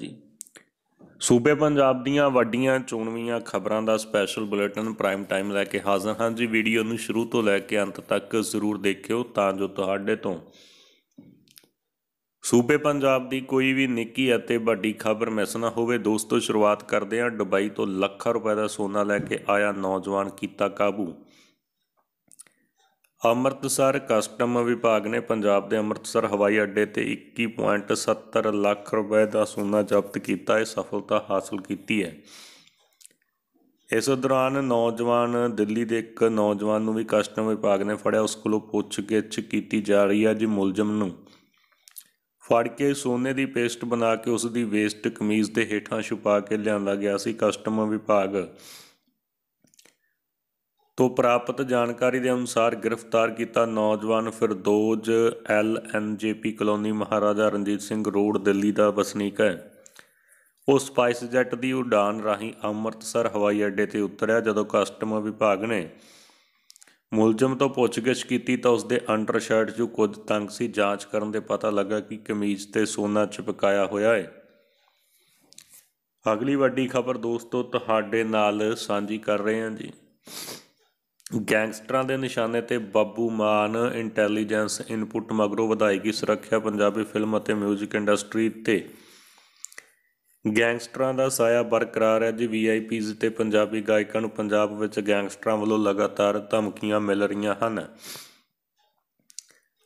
ਜੀ ਸੂਬੇ ਪੰਜਾਬ ਦੀਆਂ ਵੱਡੀਆਂ ਚੋਣਵੀਆਂ ਖਬਰਾਂ ਦਾ ਸਪੈਸ਼ਲ ਬੁਲੇਟਿਨ ਪ੍ਰਾਈਮ ਟਾਈਮ ਲੈ ਕੇ ਹਾਜ਼ਰ ਹਾਂ ਜੀ ਵੀਡੀਓ ਨੂੰ ਸ਼ੁਰੂ ਤੋਂ ਲੈ ਕੇ ਅੰਤ ਤੱਕ ਜ਼ਰੂਰ ਦੇਖਿਓ ਤਾਂ ਜੋ ਤੁਹਾਡੇ ਤੋਂ ਸੂਬੇ ਪੰਜਾਬ ਦੀ ਕੋਈ ਵੀ ਨਿੱਕੀ ਅਤੇ ਵੱਡੀ ਖਬਰ ਮਿਸ ਨਾ ਹੋਵੇ ਦੋਸਤੋ ਸ਼ੁਰੂਆਤ ਕਰਦੇ ਹਾਂ ਦੁਬਈ ਤੋਂ ਲੱਖਾਂ ਰੁਪਏ ਦਾ ਸੋਨਾ ਲੈ ਕੇ ਆਇਆ ਨੌਜਵਾਨ ਕੀਤਾ ਕਾਬੂ ਅੰਮ੍ਰਿਤਸਰ ਕਸਟਮ ਵਿਭਾਗ ਨੇ ਪੰਜਾਬ ਦੇ ਅੰਮ੍ਰਿਤਸਰ ਹਵਾਈ ਅੱਡੇ ਤੇ 21.70 ਲੱਖ ਰੁਪਏ ਦਾ ਸੋਨਾ ਜ਼ਬਤ ਕੀਤਾ ਇਹ ਸਫਲਤਾ ਹਾਸਲ ਕੀਤੀ ਹੈ ਇਸ ਦੌਰਾਨ ਨੌਜਵਾਨ ਦਿੱਲੀ ਦੇ ਇੱਕ ਨੌਜਵਾਨ ਨੂੰ ਵੀ ਕਸਟਮ ਵਿਭਾਗ ਨੇ ਫੜਿਆ ਉਸ ਕੋਲੋਂ ਪੁੱਛਗਿੱਛ ਕੀਤੀ ਜਾ ਰਹੀ ਹੈ ਜੀ ਮੁਲਜ਼ਮ ਨੂੰ ਫੜ ਕੇ ਸੋਨੇ ਦੀ ਪੇਸਟ ਬਣਾ ਕੇ ਉਸ ਦੀ ਵੇਸਟ ਕਮੀਜ਼ ਦੇ ਹੇਠਾਂ ਛੁਪਾ ਕੇ ਲਿਆਂਦਾ ਗਿਆ ਸੀ ਕਸਟਮ ਵਿਭਾਗ ਤੋਂ ਪ੍ਰਾਪਤ ਜਾਣਕਾਰੀ ਦੇ ਅਨੁਸਾਰ ਗ੍ਰਿਫਤਾਰ ਕੀਤਾ ਨੌਜਵਾਨ ਫਿਰਦੋਜ L N J P colony Maharaja Ranjit Singh road Delhi ਦਾ ਵਸਨੀਕ ਹੈ ਉਹ ਸਪਾਈਸ ਜੈਟ ਦੀ ਉਡਾਨ ਰਾਹੀਂ ਅੰਮ੍ਰਿਤਸਰ ਹਵਾਈ ਅੱਡੇ ਤੇ ਉਤਰਿਆ ਜਦੋਂ ਕਸਟਮ ਵਿਭਾਗ ਨੇ ਮੁਲਜ਼ਮ ਤੋਂ ਪੁੱਛਗਿੱਛ ਕੀਤੀ ਤਾਂ ਉਸਦੇ ਅੰਡਰ ਸ਼ਰਟ 'ਚ ਕੁਝ ਤੰਗ ਸੀ ਜਾਂਚ ਕਰਨ ਦੇ ਪਤਾ ਲੱਗਾ ਕਿ ਕਮੀਜ਼ ਤੇ ਸੋਨਾ ਚਿਪਕਾਇਆ ਹੋਇਆ ਹੈ ਅਗਲੀ ਵੱਡੀ ਖਬਰ ਦੋਸਤੋ ਤੁਹਾਡੇ ਨਾਲ ਸਾਂਝੀ ਕਰ ਰਹੇ ਹਾਂ ਜੀ ਗੈਂਗਸਟਰਾਂ ਦੇ ਨਿਸ਼ਾਨੇ ਤੇ ਬਾਬੂ ਮਾਨ ਇੰਟੈਲੀਜੈਂਸ ਇਨਪੁਟ ਮਗਰੋਂ ਵਧਾਈਗੀ ਸੁਰੱਖਿਆ ਪੰਜਾਬੀ ਫਿਲਮ ਅਤੇ 뮤직 ਇੰਡਸਟਰੀ ਤੇ ਗੈਂਗਸਟਰਾਂ ਦਾ ਸਾਇਆ ਬਰਕਰਾਰ ਹੈ ਜੀ ਵੀਆਈਪੀਜ਼ ਤੇ ਪੰਜਾਬੀ ਗਾਇਕਾਂ ਨੂੰ ਪੰਜਾਬ ਵਿੱਚ ਗੈਂਗਸਟਰਾਂ ਵੱਲੋਂ ਲਗਾਤਾਰ ਧਮਕੀਆਂ ਮਿਲ ਰਹੀਆਂ ਹਨ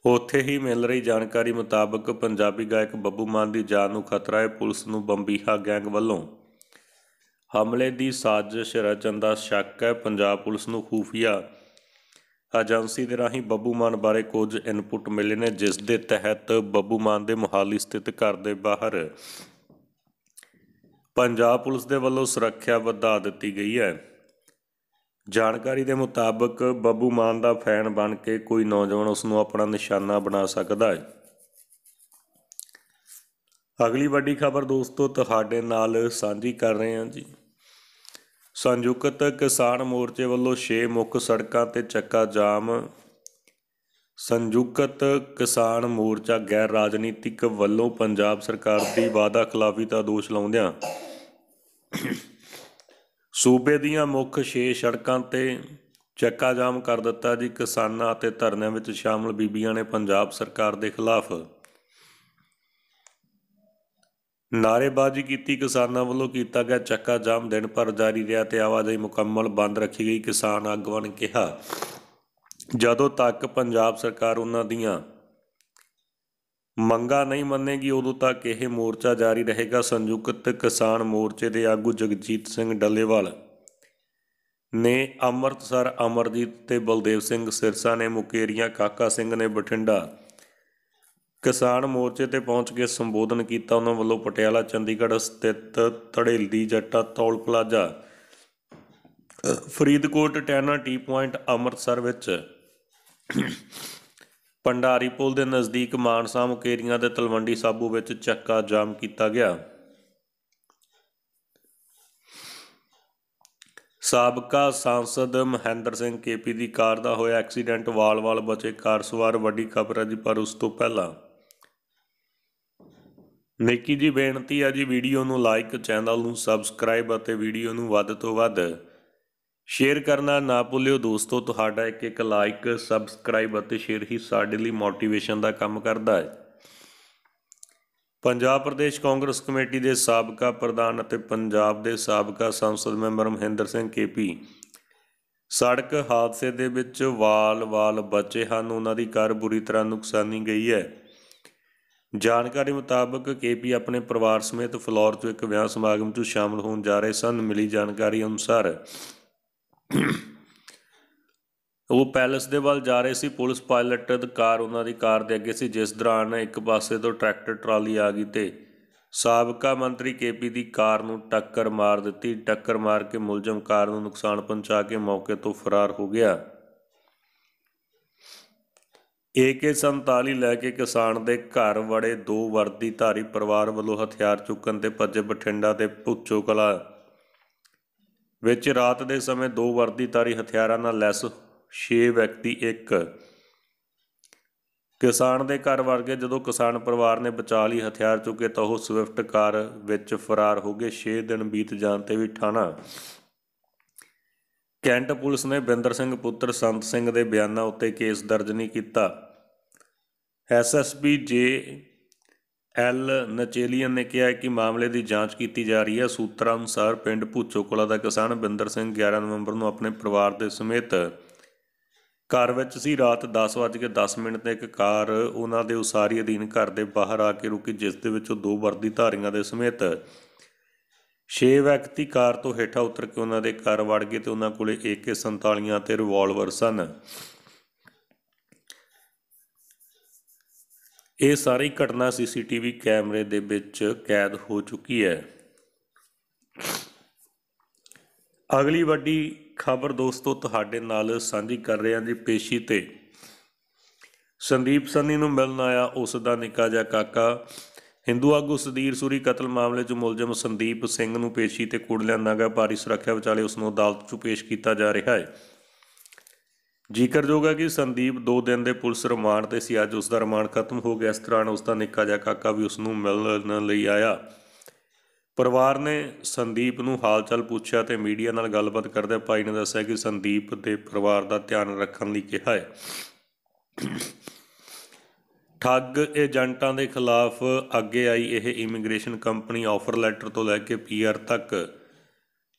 ਉੱਥੇ ਹੀ ਮਿਲ ਰਹੀ ਜਾਣਕਾਰੀ ਮੁਤਾਬਕ ਪੰਜਾਬੀ ਗਾਇਕ ਬੱਬੂ ਮਾਨ ਦੀ ਜਾਨ ਨੂੰ ਖਤਰਾ ਹੈ ਪੁਲਿਸ ਨੂੰ ਬੰਬੀਹਾ ਗੈਂਗ ਵੱਲੋਂ ਹਮਲੇ ਦੀ ਸਾਜ਼ਿਸ਼ ਰਚਨ ਦਾ ਸ਼ੱਕ ਹੈ ਪੰਜਾਬ ਪੁਲਿਸ ਨੂੰ ਖੂਫੀਆ ਏਜੰਸੀ ਦੇ ਰਾਹੀਂ ਬੱਬੂ ਮਾਨ ਬਾਰੇ ਕੁਝ ਇਨਪੁਟ ਮਿਲੇ ਨੇ ਜਿਸ ਦੇ ਤਹਿਤ ਬੱਬੂ ਮਾਨ ਦੇ ਮੁਹਾਲੀ ਸਥਿਤ ਘਰ ਦੇ ਬਾਹਰ ਪੰਜਾਬ ਪੁਲਿਸ ਦੇ ਵੱਲੋਂ ਸੁਰੱਖਿਆ ਵਧਾ ਦਿੱਤੀ ਗਈ ਹੈ ਜਾਣਕਾਰੀ ਦੇ ਮੁਤਾਬਕ ਬੱਬੂ ਮਾਨ ਦਾ ਫੈਨ ਬਣ ਕੇ ਕੋਈ ਨੌਜਵਾਨ ਉਸ ਨੂੰ ਆਪਣਾ ਨਿਸ਼ਾਨਾ ਬਣਾ ਸਕਦਾ ਹੈ ਅਗਲੀ ਵੱਡੀ ਖਬਰ ਦੋਸਤੋ ਤੁਹਾਡੇ ਨਾਲ ਸਾਂਝੀ ਕਰ ਰਹੇ ਹਾਂ ਜੀ ਸੰਯੁਕਤ ਕਿਸਾਨ ਮੋਰਚੇ ਵੱਲੋਂ 6 ਮੁੱਖ ਸੜਕਾਂ ਤੇ ਚੱਕਾ ਜਾਮ ਸੰਯੁਕਤ ਕਿਸਾਨ ਮੋਰਚਾ ਗੈਰ ਰਾਜਨੀਤਿਕ ਵੱਲੋਂ ਪੰਜਾਬ ਸਰਕਾਰ ਦੀ ਵਾਅਦਾ ਖਿਲਾਫੀ ਦਾ ਦੋਸ਼ ਲਾਉਂਦਿਆਂ ਸੂਬੇ ਦੀਆਂ ਮੁੱਖ 6 ਸੜਕਾਂ ਤੇ ਚੱਕਾ ਜਾਮ ਕਰ ਦਿੱਤਾ ਜੀ ਕਿਸਾਨਾਂ ਅਤੇ ਧਰਨਿਆਂ ਵਿੱਚ ਸ਼ਾਮਲ ਬੀਬੀਆਂ ਨੇ ਪੰਜਾਬ ਸਰਕਾਰ ਦੇ ਖਿਲਾਫ ਨਾਰੇਬਾਜ਼ੀ ਕੀਤੀ ਕਿਸਾਨਾਂ ਵੱਲੋਂ ਕੀਤਾ ਗਿਆ ਚੱਕਾ ਜਾਮ ਦਿਨ ਭਰ ਜਾਰੀ ਰਿਹਾ ਤੇ ਆਵਾਜਾਈ ਮੁਕੰਮਲ ਬੰਦ ਰੱਖੀ ਗਈ ਕਿਸਾਨ ਆਗੂਆਂ ਨੇ ਕਿਹਾ ਜਦੋਂ ਤੱਕ ਪੰਜਾਬ ਸਰਕਾਰ ਉਹਨਾਂ ਦੀਆਂ ਮੰਗਾ ਨਹੀਂ ਮੰਨੇਗੀ ਉਦੋਂ ਤੱਕ ਇਹ ਮੋਰਚਾ ਜਾਰੀ ਰਹੇਗਾ ਸੰਯੁਕਤ ਕਿਸਾਨ ਮੋਰਚੇ ਦੇ ਆਗੂ ਜਗਜੀਤ ਸਿੰਘ ਡੱਲੇਵਾਲ ਨੇ ਅੰਮ੍ਰਿਤਸਰ ਅਮਰਜੀਤ ਤੇ ਬਲਦੇਵ ਸਿੰਘ ਸਿਰਸਾ ਨੇ ਮੁਕੇਰੀਆਂ ਕਾਕਾ ਸਿੰਘ ਨੇ ਬਠਿੰਡਾ ਕਿਸਾਨ ਮੋਰਚੇ ਤੇ ਪਹੁੰਚ ਕੇ ਸੰਬੋਧਨ ਕੀਤਾ ਉਹਨਾਂ ਵੱਲੋਂ ਪਟਿਆਲਾ ਚੰਡੀਗੜ੍ਹ ਸਥਿਤ ਤੜੇਲਦੀ ਜੱਟਾ ਤੌਲ ਪਲਾਜ਼ਾ ਫਰੀਦਕੋਟ ਟੈਨਾ ਟੀ ਪੁਆਇੰਟ ਅੰਮ੍ਰਿਤਸਰ ਵਿੱਚ ਪੰਡਾਰੀ ਪੁਲ ਦੇ ਨਜ਼ਦੀਕ ਮਾਨਸਾ ਮੁਕੇਰੀਆਂ ਦੇ ਤਲਵੰਡੀ ਸਾਬੂ ਵਿੱਚ ਚੱਕਾ ਜਾਮ ਕੀਤਾ ਗਿਆ ਸਾਬਕਾ ਸੰਸਦ Mahinder Singh K P car ਦਾ ਹੋਇਆ ਐਕਸੀਡੈਂਟ ਵਾਲ-ਵਾਲ ਬਚੇ ਕਾਰ ਸਵਾਰ ਵੱਡੀ ਖਬਰ ਹੈ ਜੀ ਪਰ ਉਸ ਤੋਂ ਪਹਿਲਾਂ ਨੇਕੀ ਜੀ ਬੇਨਤੀ ਆ ਜੀ ਵੀਡੀਓ ਨੂੰ ਲਾਈਕ ਚੈਨਲ ਨੂੰ ਸਬਸਕ੍ਰਾਈਬ ਅਤੇ ਵੀਡੀਓ ਨੂੰ ਵੱਧ ਤੋਂ ਵੱਧ ਸ਼ੇਅਰ ਕਰਨਾ ਨਾ ਭੁੱਲਿਓ ਦੋਸਤੋ ਤੁਹਾਡਾ ਇੱਕ ਇੱਕ ਲਾਈਕ ਸਬਸਕ੍ਰਾਈਬ ਅਤੇ ਸ਼ੇਅਰ ਹੀ ਸਾਡੇ ਲਈ ਮੋਟੀਵੇਸ਼ਨ ਦਾ ਕੰਮ ਕਰਦਾ ਹੈ ਪੰਜਾਬ ਪ੍ਰਦੇਸ਼ ਕਾਂਗਰਸ ਕਮੇਟੀ ਦੇ ਸਾਬਕਾ ਪ੍ਰਧਾਨ ਅਤੇ ਪੰਜਾਬ ਦੇ ਸਾਬਕਾ ਸੰਸਦ ਮੈਂਬਰ ਮਹਿੰਦਰ ਸਿੰਘ ਕੇਪੀ ਸੜਕ ਹਾਦਸੇ ਦੇ ਵਿੱਚ ਵਾਲ-ਵਾਲ ਬਚੇ ਹਨ ਉਹਨਾਂ ਦੀ ਕਾਰ ਬੁਰੀ ਤਰ੍ਹਾਂ ਨੁਕਸਾਨੀ ਗਈ ਹੈ ਜਾਣਕਾਰੀ ਮੁਤਾਬਕ ਕੇਪੀ ਆਪਣੇ ਪਰਿਵਾਰ ਸਮੇਤ ਫਲੋਰ ਤੋਂ ਇੱਕ ਵਿਆਹ ਸਮਾਗਮ 'ਚ ਸ਼ਾਮਲ ਹੋਣ ਜਾ ਰਹੇ ਸਨ ਮਿਲੀ ਜਾਣਕਾਰੀ ਅਨੁਸਾਰ ਉਹ ਪੈਲਸ ਦੇ ਵੱਲ ਜਾ ਰਹੇ ਸੀ ਪੁਲਿਸ ਪਾਇਲਟ ਦੀ ਕਾਰ ਉਹਨਾਂ ਦੀ ਕਾਰ ਦੇ ਅੱਗੇ ਸੀ ਜਿਸ ਦੌਰਾਨ ਇੱਕ ਪਾਸੇ ਤੋਂ ਟਰੈਕਟਰ ਟਰਾਲੀ ਆ ਗਈ ਤੇ ਸਾਬਕਾ ਮੰਤਰੀ ਕੇਪੀ ਦੀ ਕਾਰ ਨੂੰ ਟੱਕਰ ਮਾਰ ਦਿੱਤੀ ਟੱਕਰ ਮਾਰ ਕੇ ਮੁਲਜ਼ਮ ਕਾਰ ਨੂੰ ਨੁਕਸਾਨ ਪਹੁੰਚਾ ਕੇ ਮੌਕੇ ਤੋਂ ਫਰਾਰ ਹੋ ਗਿਆ AK47 ਲੈ ਕੇ ਕਿਸਾਨ ਦੇ ਘਰ ਵੜੇ ਦੋ ਵਰਦੀਧਾਰੀ ਪਰਿਵਾਰ ਵੱਲੋਂ ਹਥਿਆਰ ਚੁੱਕਣ ਤੇ ਭੱਜੇ ਬਠਿੰਡਾ ਦੇ ਪੁੱਛੋ ਕਲਾ ਵਿੱਚ ਰਾਤ ਦੇ ਸਮੇਂ ਦੋ ਵਰਦੀਧਾਰੀ ਹਥਿਆਰਾਂ ਨਾਲ ਲੈਸ 6 ਵਿਅਕਤੀ ਇੱਕ ਕਿਸਾਨ ਦੇ ਘਰ ਵਰਗੇ ਜਦੋਂ ਕਿਸਾਨ ਪਰਿਵਾਰ ਨੇ ਬਚਾ ਲਈ ਹਥਿਆਰ ਚੁੱਕੇ ਤਾਂ ਉਹ ਸਵਿਫਟ ਕਾਰ ਵਿੱਚ ਫਰਾਰ ਹੋ ਗਏ 6 ਦਿਨ ਬੀਤ ਜਾਣ ਤੇ ਵੀ ਠਾਣਾ ਕੈਂਟ ਪੁਲਿਸ ਨੇ ਬਿੰਦਰ ਸਿੰਘ ਪੁੱਤਰ ਸੰਤ ਸਿੰਘ ਦੇ ਬਿਆਨਾਂ ਉੱਤੇ ਕੇਸ ਦਰਜ ਨਹੀਂ ਕੀਤਾ ਐਸਐਸਪੀ ਜੇ ਐਲ ਨਚੇਲੀਅਨ ਨੇ ਕਿਹਾ ਕਿ ਮਾਮਲੇ ਦੀ ਜਾਂਚ ਕੀਤੀ ਜਾ ਰਹੀ ਹੈ ਸੂਤਰਾਂ ਅਨੁਸਾਰ ਪਿੰਡ ਭੂਚੋਕੋਲਾ ਦਾ ਕਿਸਾਨ ਬਿੰਦਰ ਸਿੰਘ 11 ਨਵੰਬਰ ਨੂੰ ਆਪਣੇ ਪਰਿਵਾਰ ਦੇ ਸਮੇਤ ਘਰ ਵਿੱਚ ਸੀ ਰਾਤ 10:10 ਮਿੰਟ ਤੇ ਇੱਕ ਕਾਰ ਉਹਨਾਂ ਦੇ ਉਸਾਰੀ ਅਧੀਨ ਘਰ ਦੇ ਬਾਹਰ ਆ ਕੇ ਰੁਕੀ ਜਿਸ ਦੇ ਵਿੱਚੋਂ ਦੋ ਵਰਦੀ ਧਾਰੀਆਂ ਦੇ ਸਮੇਤ 6 ਵਿਅਕਤੀ ਕਾਰ ਤੋਂ ਹੇਠਾਂ ਉਤਰ ਕੇ ਉਹਨਾਂ ਦੇ ਘਰ ਵੜ ਗਏ ਤੇ ਉਹਨਾਂ ਕੋਲੇ AK-47 ਤੇ ਰਿਵਾਲਵਰ ਸਨ ਇਹ ਸਾਰੀ ਘਟਨਾ ਸੀਸੀਟੀਵੀ ਕੈਮਰੇ ਦੇ ਵਿੱਚ ਕੈਦ ਹੋ ਚੁੱਕੀ ਹੈ ਅਗਲੀ ਵੱਡੀ ਖਬਰ ਦੋਸਤੋ ਤੁਹਾਡੇ ਨਾਲ ਸਾਂਝੀ ਕਰ ਰਹੇ ਹਾਂ ਜੀ ਪੇਸ਼ੀ ਤੇ ਸੰਦੀਪ ਸੰਨੀ ਨੂੰ ਮਿਲਣ ਆਇਆ ਉਸ ਦਾ ਨਿੱਕਾ ਜਿਹਾ ਕਾਕਾ ਹਿੰਦੂ ਆਗੂ ਸਦੀਰ ਸੂਰੀ ਕਤਲ ਮਾਮਲੇ 'ਚ ਮੁਲਜ਼ਮ ਸੰਦੀਪ ਸਿੰਘ ਨੂੰ ਪੇਸ਼ੀ ਤੇ ਲਿਆਂਦਾ ਗਿਆ ਭਾਰੀ ਸੁਰੱਖਿਆ ਵਿਚਾਲੇ ਉਸ ਨੂੰ ਅਦਾਲਤ 'ਚ ਪੇਸ਼ ਕੀਤਾ ਜਾ ਰਿਹਾ ਹੈ ਜ਼ਿਕਰ ਜੋਗਾ ਕਿ ਸੰਦੀਪ 2 ਦਿਨ ਦੇ ਪੁਲਿਸ ਰਿਮਾਂਡ ਤੇ ਸੀ ਅੱਜ ਉਸ ਦਾ ਰਿਮਾਂਡ ਖਤਮ ਹੋ ਗਿਆ ਇਸ ਤਰ੍ਹਾਂ ਉਸ ਦਾ ਨਿੱਕਾ ਜਿਹਾ ਕਾਕਾ ਵੀ ਉਸ ਨੂੰ ਮਿਲਣ ਲਈ ਆਇਆ ਪਰਿਵਾਰ ਨੇ ਸੰਦੀਪ ਨੂੰ ਹਾਲਚਲ ਪੁੱਛਿਆ ਤੇ ਮੀਡੀਆ ਨਾਲ ਗੱਲਬਾਤ ਕਰਦੇ ਭਾਈ ਨੇ ਦੱਸਿਆ ਕਿ ਸੰਦੀਪ ਦੇ ਪਰਿਵਾਰ ਦਾ ਧਿਆਨ ਰੱਖਣ ਲਈ ਕਿਹਾ ਹੈ ਠੱਗ ਏਜੰਟਾਂ ਦੇ ਖਿਲਾਫ ਅੱਗੇ ਆਈ ਇਹ ਇਮੀਗ੍ਰੇਸ਼ਨ ਕੰਪਨੀ ਆਫਰ ਲੈਟਰ ਤੋਂ ਲੈ ਕੇ ਪੀਆਰ ਤੱਕ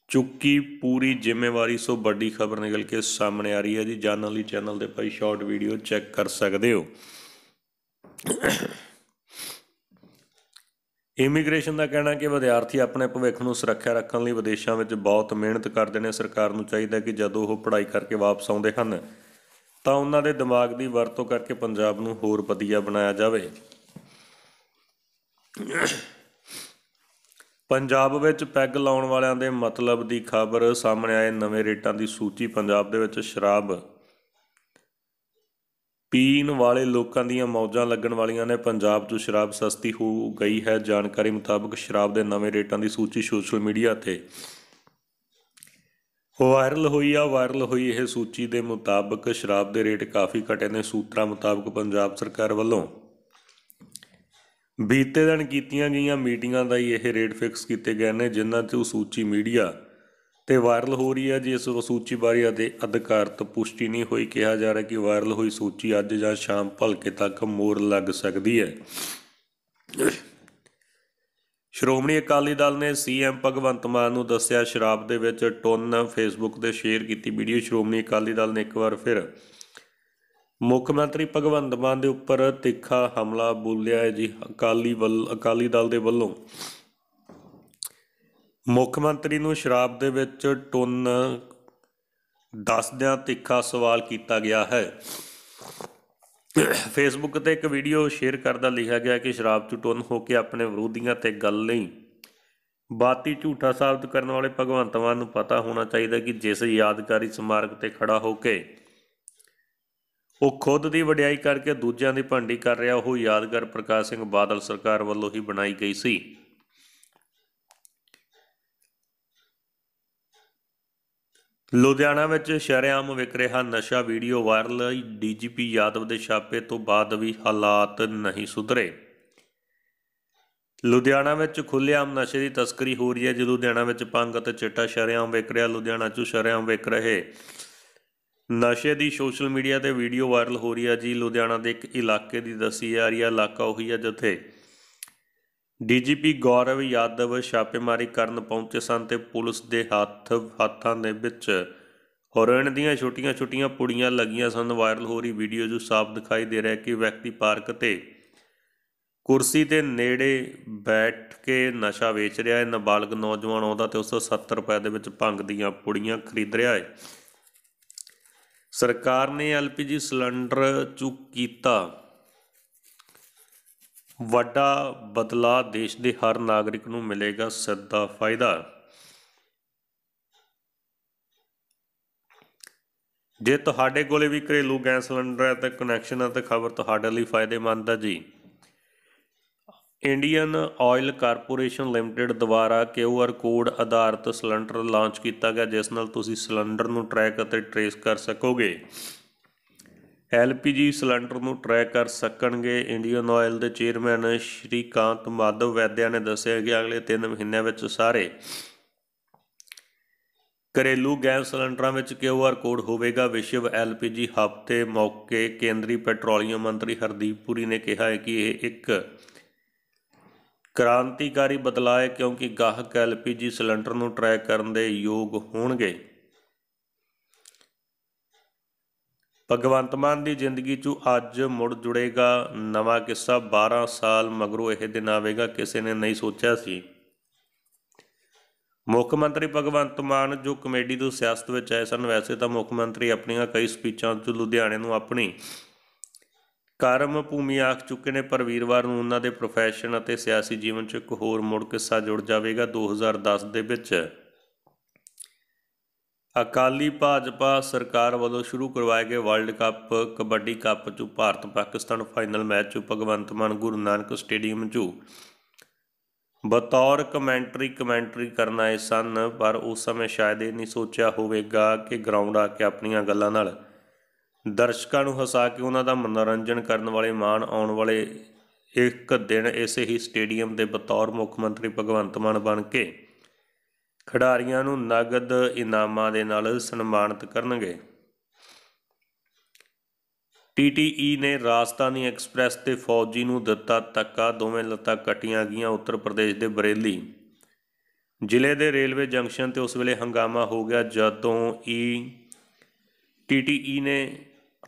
ਚੁੱਕੀ ਪੂਰੀ ਜ਼ਿੰਮੇਵਾਰੀ ਸੋ ਵੱਡੀ ਖਬਰ ਨਿਕਲ ਕੇ ਸਾਹਮਣੇ ਆ ਰਹੀ ਹੈ ਜੀ ਜਨਰਲ ਅਲੀ ਚੈਨਲ ਦੇ ਭਾਈ ਸ਼ਾਰਟ ਵੀਡੀਓ ਚੈੱਕ ਕਰ ਸਕਦੇ ਹੋ ਇਮੀਗ੍ਰੇਸ਼ਨ ਦਾ ਕਹਿਣਾ ਕਿ ਵਿਦਿਆਰਥੀ ਆਪਣੇ ਭਵਿੱਖ ਨੂੰ ਸੁਰੱਖਿਆ ਰੱਖਣ ਲਈ ਵਿਦੇਸ਼ਾਂ ਵਿੱਚ ਬਹੁਤ ਮਿਹਨਤ ਕਰਦੇ ਨੇ ਸਰਕਾਰ ਨੂੰ ਚਾਹੀਦਾ ਕਿ ਜਦੋਂ ਉਹ ਪੜ੍ਹਾਈ ਕਰਕੇ ਵਾਪਸ ਆਉਂਦੇ ਹਨ ਤਾਂ ਉਹਨਾਂ ਦੇ ਦਿਮਾਗ ਦੀ ਵਰਤੋਂ ਕਰਕੇ ਪੰਜਾਬ ਨੂੰ ਹੋਰ ਵਧੀਆ ਬਣਾਇਆ ਜਾਵੇ ਪੰਜਾਬ ਵਿੱਚ ਪੈਗ ਲਾਉਣ ਵਾਲਿਆਂ ਦੇ ਮਤਲਬ ਦੀ ਖਬਰ ਸਾਹਮਣੇ ਆਏ ਨਵੇਂ ਰੇਟਾਂ ਦੀ ਸੂਚੀ ਪੰਜਾਬ ਦੇ ਵਿੱਚ ਸ਼ਰਾਬ ਪੀਣ ਵਾਲੇ ਲੋਕਾਂ ਦੀਆਂ ਮੌਜਾਂ ਲੱਗਣ ਵਾਲੀਆਂ ਨੇ ਪੰਜਾਬ 'ਚ ਸ਼ਰਾਬ ਸਸਤੀ ਹੋ ਗਈ ਹੈ ਜਾਣਕਾਰੀ ਮੁਤਾਬਕ ਸ਼ਰਾਬ ਦੇ ਨਵੇਂ ਰੇਟਾਂ ਦੀ ਸੂਚੀ ਸੋਸ਼ਲ ਮੀਡੀਆ ਤੇ ਵਾਇਰਲ ਹੋਈ ਆ ਵਾਇਰਲ ਹੋਈ ਇਹ ਸੂਚੀ ਦੇ ਮੁਤਾਬਕ ਸ਼ਰਾਬ ਦੇ ਰੇਟ ਕਾਫੀ ਘਟੇ ਨੇ ਸੂਤਰਾਂ ਮੁਤਾਬਕ ਪੰਜਾਬ ਸਰਕਾਰ ਵੱਲੋਂ ਬੀਤੇ ਦਿਨ ਕੀਤੀਆਂ ਗਈਆਂ ਮੀਟਿੰਗਾਂ ਦਾ ਹੀ ਇਹ ਰੇਟ ਫਿਕਸ ਕੀਤੇ ਗਏ ਨੇ ਜਿਨ੍ਹਾਂ ਤੇ ਸੂਚੀ ਮੀਡੀਆ ਤੇ ਵਾਇਰਲ ਹੋ ਰਹੀ ਹੈ ਜਿਸ ਸੂਚੀ ਬਾਰੇ ਅਦੇ ਅਧਿਕਾਰਤ ਪੁਸ਼ਟੀ ਨਹੀਂ ਹੋਈ ਕਿਹਾ ਜਾ ਰਿਹਾ ਕਿ ਵਾਇਰਲ ਹੋਈ ਸੂਚੀ ਅੱਜ ਜਾਂ ਸ਼ਾਮ ਭਲਕੇ ਤੱਕ ਮੋਰ ਲੱਗ ਸਕਦੀ ਹੈ ਸ਼੍ਰੋਮਣੀ ਅਕਾਲੀ ਦਲ ਨੇ ਸੀਐਮ ਭਗਵੰਤ ਮਾਨ ਨੂੰ ਦੱਸਿਆ ਸ਼ਰਾਬ ਦੇ ਵਿੱਚ ਟੋਨ ਫੇਸਬੁੱਕ ਤੇ ਸ਼ੇਅਰ ਕੀਤੀ ਵੀਡੀਓ ਸ਼੍ਰੋਮਣੀ ਅਕਾਲੀ ਦਲ ਨੇ ਇੱਕ ਵਾਰ ਫਿਰ ਮੁੱਖ ਮੰਤਰੀ ਭਗਵੰਤ ਮਾਨ ਦੇ ਉੱਪਰ ਤਿੱਖਾ ਹਮਲਾ ਬੋਲਿਆ ਹੈ ਜੀ ਅਕਾਲੀ ਵੱਲ ਅਕਾਲੀ ਦਲ ਦੇ ਵੱਲੋਂ ਮੁੱਖ ਮੰਤਰੀ ਨੂੰ ਸ਼ਰਾਬ ਦੇ ਵਿੱਚ ਟੁੰਨ ਦੱਸਦਿਆਂ ਤਿੱਖਾ ਸਵਾਲ ਕੀਤਾ ਗਿਆ ਹੈ ਫੇਸਬੁੱਕ ਤੇ ਇੱਕ ਵੀਡੀਓ ਸ਼ੇਅਰ ਕਰਦਾ ਲਿਖਿਆ ਗਿਆ ਕਿ ਸ਼ਰਾਬ ਚ ਟੁੰਨ ਹੋ ਕੇ ਆਪਣੇ ਵਿਰੋਧੀਆਂ ਤੇ ਗੱਲ ਨਹੀਂ ਬਾਤੀ ਝੂਠਾ ਸਾਬਤ ਕਰਨ ਵਾਲੇ ਭਗਵੰਤ ਮਾਨ ਨੂੰ ਪਤਾ ਹੋਣਾ ਚਾਹੀਦਾ ਕਿ ਜਿਸ ਯਾਦਗਾਰੀ ਸਮਾਰਕ ਤੇ ਖੜਾ ਹੋ ਕੇ ਉਹ ਖੁਦ ਦੀ ਵਡਿਆਈ ਕਰਕੇ ਦੂਜਿਆਂ ਦੀ ਭੰਡੀ ਕਰ ਰਿਹਾ ਉਹ ਯਾਦਗਾਰ ਪ੍ਰਕਾਸ਼ ਸਿੰਘ ਬਾਦਲ ਸਰਕਾਰ ਵੱਲੋਂ ਹੀ ਬਣਾਈ ਗਈ ਸੀ ਲੁਧਿਆਣਾ ਵਿੱਚ ਸ਼ਰਿਆਮ ਵਿਕ ਰਿਹਾ ਨਸ਼ਾ ਵੀਡੀਓ ਵਾਇਰਲ ਡੀਜੀਪੀ ਯਾਦਵ ਦੇ ਛਾਪੇ ਤੋਂ ਬਾਅਦ ਵੀ ਹਾਲਾਤ ਨਹੀਂ ਸੁਧਰੇ ਲੁਧਿਆਣਾ ਵਿੱਚ ਖੁੱਲ੍ਹੇਆਮ ਨਸ਼ੇ ਦੀ ਤਸਕਰੀ ਹੋ ਰਹੀ ਹੈ ਜਦੋਂ ਲੁਧਿਆਣਾ ਵਿੱਚ ਪੰਗ ਅਤੇ ਚਿੱਟਾ ਸ਼ਰਿਆਮ ਵਿਕ ਰਿਹਾ ਲੁਧਿਆਣਾ 'ਚ ਸ਼ਰਿਆਮ ਵਿਕ ਰਹੇ ਨਸ਼ੇ ਦੀ ਸੋਸ਼ਲ ਮੀਡੀਆ ਤੇ ਵੀਡੀਓ ਵਾਇਰਲ ਹੋ ਰਹੀ ਆ ਜੀ ਲੁਧਿਆਣਾ ਦੇ ਇੱਕ ਇਲਾਕੇ ਦੀ ਦੱਸੀ ਜਾ ਰਹੀ ਆ ਇਲਾਕਾ ਉਹੀ ਆ ਜਿੱਥੇ ਡੀਜੀਪੀ ਗੌਰਵ ਯਾਦਵ ਛਾਪੇਮਾਰੀ ਕਰਨ ਪਹੁੰਚੇ ਸਨ ਤੇ ਪੁਲਿਸ ਦੇ ਹੱਥ ਹੱਥਾਂ ਦੇ ਵਿੱਚ ਹੋਰਨ ਦੀਆਂ ਛੋਟੀਆਂ-ਛੋਟੀਆਂ ਪੁੜੀਆਂ ਲੱਗੀਆਂ ਸਨ ਵਾਇਰਲ ਹੋ ਰਹੀ ਵੀਡੀਓ ਜੋ ਸਾਫ਼ ਦਿਖਾਈ ਦੇ ਰਿਹਾ ਕਿ ਵਿਅਕਤੀ ਪਾਰਕ ਤੇ ਕੁਰਸੀ ਦੇ ਨੇੜੇ ਬੈਠ ਕੇ ਨਸ਼ਾ ਵੇਚ ਰਿਹਾ ਹੈ ਨਾਬਾਲਗ ਨੌਜਵਾਨ ਆਉਂਦਾ ਤੇ ਉਸ ਤੋਂ 70 ਰੁਪਏ ਦੇ ਵਿੱਚ ਭੰਗ ਦੀਆਂ ਪੁੜੀਆਂ ਖਰੀਦ ਰਿਹਾ ਹੈ ਸਰਕਾਰ ਨੇ ਐਲਪੀਜੀ ਸਿਲੰਡਰ ਚੁੱਕ ਕੀਤਾ ਵੱਡਾ ਬਦਲਾ ਦੇਸ਼ ਦੇ ਹਰ ਨਾਗਰਿਕ ਨੂੰ ਮਿਲੇਗਾ ਸਿੱਧਾ ਫਾਇਦਾ ਜੇ ਤੁਹਾਡੇ ਕੋਲੇ ਵੀ ਘਰੇਲੂ ਗੈਸ ਸਿਲੰਡਰ ਹੈ ਤਾਂ ਕਨੈਕਸ਼ਨ ਹੈ ਤਾਂ ਖਬਰ ਤੁਹਾਡੇ ਲਈ ਫਾਇਦੇਮੰਦ ਹੈ ਜੀ ਇੰਡੀਅਨ ਆਇਲ ਕਾਰਪੋਰੇਸ਼ਨ ਲਿਮਟਿਡ ਦੁਆਰਾ QR ਕੋਡ ਆਧਾਰਿਤ ਸਿਲੰਡਰ ਲਾਂਚ ਕੀਤਾ ਗਿਆ ਜਿਸ ਨਾਲ ਤੁਸੀਂ ਸਿਲੰਡਰ ਨੂੰ ਟਰੈਕ ਅਤੇ ਟਰੇਸ ਕਰ ਸਕੋਗੇ ਐਲਪੀਜੀ ਸਿਲੰਡਰ ਨੂੰ ਟਰੈਕ ਕਰ ਸਕਣਗੇ ਇੰਡੀਅਨ ਆਇਲ ਦੇ ਚੇਅਰਮੈਨ ਸ਼੍ਰੀਕਾਂਤ ਮਾਧਵ ਵੈਦਿਆ ਨੇ ਦੱਸਿਆ ਕਿ ਅਗਲੇ 3 ਮਹੀਨਿਆਂ ਵਿੱਚ ਸਾਰੇ ਘਰੇਲੂ ਗੈਸ ਸਿਲੰਡਰਾਂ ਵਿੱਚ QR ਕੋਡ ਹੋਵੇਗਾ ਵਿਸ਼ਵ ਐਲਪੀਜੀ ਹਫਤੇ ਮੌਕੇ ਕੇਂਦਰੀ ਪੈਟਰੋਲੀਅਮ ਮੰਤਰੀ ਹਰਦੀਪ ਪੁਰੀ ਨੇ ਕਿਹਾ ਹੈ ਕਿ ਇਹ ਇੱਕ ਕ੍ਰਾਂਤੀਕਾਰੀ ਬਦਲਾਅ ਕਿਉਂਕਿ ਗਾਹਕ ਐਲਪੀਜੀ ਸਿਲੰਡਰ ਨੂੰ ਟਰੈਕ ਕਰਨ ਦੇ ਯੋਗ ਹੋਣਗੇ ਭਗਵੰਤ ਮਾਨ ਦੀ ਜ਼ਿੰਦਗੀ 'ਚ ਅੱਜ ਮੁੜ ਜੁੜੇਗਾ ਨਵਾਂ ਕਿੱਸਾ 12 ਸਾਲ ਮਗਰੋਂ ਇਹ ਦਿਨ ਆਵੇਗਾ ਕਿਸੇ ਨੇ ਨਹੀਂ ਸੋਚਿਆ ਸੀ ਮੁੱਖ ਮੰਤਰੀ ਭਗਵੰਤ ਮਾਨ ਜੋ ਕਮੇਡੀ ਤੋਂ ਸਿਆਸਤ ਵਿੱਚ ਆਏ ਸਨ ਵੈਸੇ ਤਾਂ ਮੁੱਖ ਮੰਤਰੀ ਆਪਣੀਆਂ ਕਈ ਸਪੀਚਾਂ 'ਚ ਲੁਧਿਆਣੇ ਨੂੰ ਆਪਣੀ ਕਰਮ ਭੂਮੀ ਆਖ ਚੁੱਕੇ ਨੇ ਪਰ ਵੀਰਵਾਰ ਨੂੰ ਉਹਨਾਂ ਦੇ ਪ੍ਰੋਫੈਸ਼ਨ ਅਤੇ ਸਿਆਸੀ ਜੀਵਨ 'ਚ ਇੱਕ ਹੋਰ ਮੁੜ ਕਿੱਸਾ ਜੁੜ ਜਾਵੇਗਾ 2010 ਦੇ ਵਿੱਚ ਅਕਾਲੀ ਭਾਜਪਾ ਸਰਕਾਰ ਵੱਲੋਂ ਸ਼ੁਰੂ ਕਰਵਾਏ ਗਏ ਵਰਲਡ ਕੱਪ ਕਬੱਡੀ ਕੱਪ 'ਚ ਭਾਰਤ ਪਾਕਿਸਤਾਨ ਫਾਈਨਲ ਮੈਚ 'ਚ ਭਗਵੰਤ ਮਾਨ ਗੁਰੂ ਨਾਨਕ ਸਟੇਡੀਅਮ 'ਚ ਬਤੌਰ ਕਮੈਂਟਰੀ ਕਮੈਂਟਰੀ ਕਰਨਾ ਆਏ ਸਨ ਪਰ ਉਸ ਸਮੇਂ ਸ਼ਾਇਦ ਇਹ ਨਹੀਂ ਸੋਚਿਆ ਹੋਵੇਗਾ ਕਿ ਗਰਾਊਂਡ ਆ ਕੇ ਆਪਣੀਆਂ ਗੱਲਾਂ ਨਾਲ ਦਰਸ਼ਕਾਂ ਨੂੰ ਹਸਾ ਕੇ ਉਹਨਾਂ ਦਾ ਮਨੋਰੰਜਨ ਕਰਨ ਵਾਲੇ ਮਾਨ ਆਉਣ ਵਾਲੇ ਇੱਕ ਦਿਨ ਇਸੇ ਹੀ ਸਟੇਡੀਅਮ ਦੇ ਬਤੌਰ ਮੁੱਖ ਮੰਤਰੀ ਭਗਵੰਤ ਮਾਨ ਬਣ ਕੇ ਖਿਡਾਰੀਆਂ ਨੂੰ ਨਗਦ ਇਨਾਮਾਂ ਦੇ ਨਾਲ ਸਨਮਾਨਿਤ ਕਰਨਗੇ ਟੀਟੀਈ ਨੇ ਰਾਜਸਥਾਨੀ ਐਕਸਪ੍ਰੈਸ ਤੇ ਫੌਜੀ ਨੂੰ ਦਿੱਤਾ ਤੱਕਾ ਦੋਵੇਂ ਲੱਤਾਂ ਕਟੀਆਂ ਗਈਆਂ ਉੱਤਰ ਪ੍ਰਦੇਸ਼ ਦੇ ਬਰੇਲੀ ਜ਼ਿਲ੍ਹੇ ਦੇ ਰੇਲਵੇ ਜੰਕਸ਼ਨ ਤੇ ਉਸ ਵੇਲੇ ਹੰਗਾਮਾ ਹੋ ਗਿਆ ਜਦੋਂ ਈ ਟੀਟੀਈ ਨੇ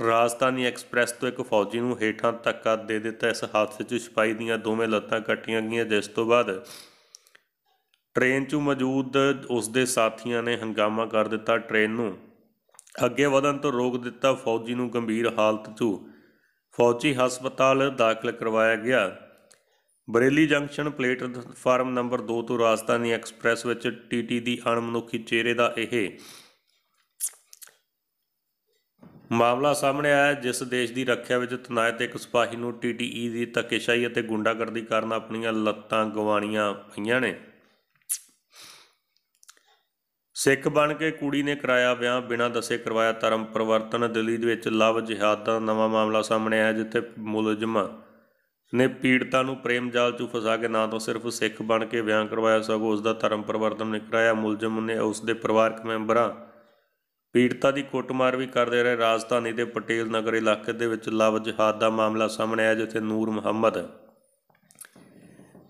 ਰਾਜਧਾਨੀ ਐਕਸਪ੍ਰੈਸ ਤੋਂ ਇੱਕ ਫੌਜੀ ਨੂੰ ਹੇਠਾਂ ਧੱਕਾ ਦੇ ਦਿੱਤਾ ਇਸ ਹਾਦਸੇ 'ਚ ਸਿਪਾਹੀ ਦੀਆਂ ਦੋਵੇਂ ਲੱਤਾਂ ਕੱਟੀਆਂ ਗਈਆਂ ਜਿਸ ਤੋਂ ਬਾਅਦ ਟ੍ਰੇਨ 'ਚ ਮੌਜੂਦ ਉਸ ਦੇ ਸਾਥੀਆਂ ਨੇ ਹੰਗਾਮਾ ਕਰ ਦਿੱਤਾ ਟ੍ਰੇਨ ਨੂੰ ਅੱਗੇ ਵਧਣ ਤੋਂ ਰੋਕ ਦਿੱਤਾ ਫੌਜੀ ਨੂੰ ਗੰਭੀਰ ਹਾਲਤ 'ਚ ਫੌਜੀ ਹਸਪਤਾਲ ਦਾਖਲ ਕਰਵਾਇਆ ਗਿਆ ਬਰੇਲੀ ਜੰਕਸ਼ਨ ਪਲੇਟਫਾਰਮ ਨੰਬਰ 2 ਤੋਂ ਰਾਜਧਾਨੀ ਐਕਸਪ੍ਰੈਸ ਵਿੱਚ ਟੀਟੀ ਦੀ ਅਣਮਨੁੱਖੀ ਚਿਹਰੇ ਦਾ ਇਹ ਮਾਮਲਾ ਸਾਹਮਣੇ ਆਇਆ ਜਿਸ ਦੇਸ਼ ਦੀ ਰੱਖਿਆ ਵਿੱਚ ਤਨਾਇਤ ਇੱਕ ਸਿਪਾਹੀ ਨੂੰ ਟੀਟੀਈ ਦੀ ਧੱਕੇਸ਼ਾਹੀ ਅਤੇ ਗੁੰਡਾਗਰਦੀ ਕਾਰਨ ਆਪਣੀਆਂ ਲੱਤਾਂ ਗਵਾਣੀਆਂ ਪਈਆਂ ਨੇ ਸਿੱਖ ਬਣ ਕੇ ਕੁੜੀ ਨੇ ਕਰਾਇਆ ਵਿਆਹ ਬਿਨਾਂ ਦੱਸੇ ਕਰਵਾਇਆ ਧਰਮ ਪਰਿਵਰਤਨ ਦਿੱਲੀ ਦੇ ਵਿੱਚ ਲਵ ਜਿਹਾਦ ਦਾ ਨਵਾਂ ਮਾਮਲਾ ਸਾਹਮਣੇ ਆਇਆ ਜਿੱਥੇ ਮੁਲਜ਼ਮ ਨੇ ਪੀੜਤਾ ਨੂੰ ਪ੍ਰੇਮ ਜਾਲ 'ਚ ਫਸਾ ਕੇ ਨਾ ਤਾਂ ਸਿਰਫ ਸਿੱਖ ਬਣ ਕੇ ਵਿਆਹ ਕਰਵਾਇਆ ਸਗੋਂ ਉਸ ਦਾ ਧਰਮ ਪਰਿਵਰਤਨ ਨੇ ਕਰਾਇਆ ਮੁਲਜ਼ਮ ਨੇ ਉਸ ਦੇ ਪਰਿਵਾਰਕ ਮੈਂਬਰਾਂ ਪੀੜਤਾ ਦੀ ਕੁੱਟਮਾਰ ਵੀ ਕਰਦੇ ਰਹੇ ਰਾਜਸਥਾਨੀ ਦੇ ਪਟੇਲ ਨਗਰ ਇਲਾਕੇ ਦੇ ਵਿੱਚ ਲਵ ਜਹਾਦ ਦਾ ਮਾਮਲਾ ਸਾਹਮਣੇ ਆਇਆ ਜਿੱਥੇ ਨੂਰ ਮੁਹੰਮਦ